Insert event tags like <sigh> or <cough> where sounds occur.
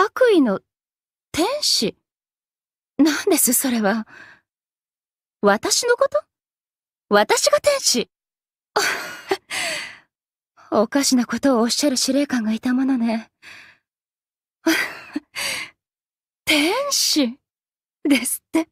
白衣の天使何ですそれは。私のこと私が天使 <laughs> おかしなことをおっしゃる司令官がいたものね。<laughs> 天使ですって。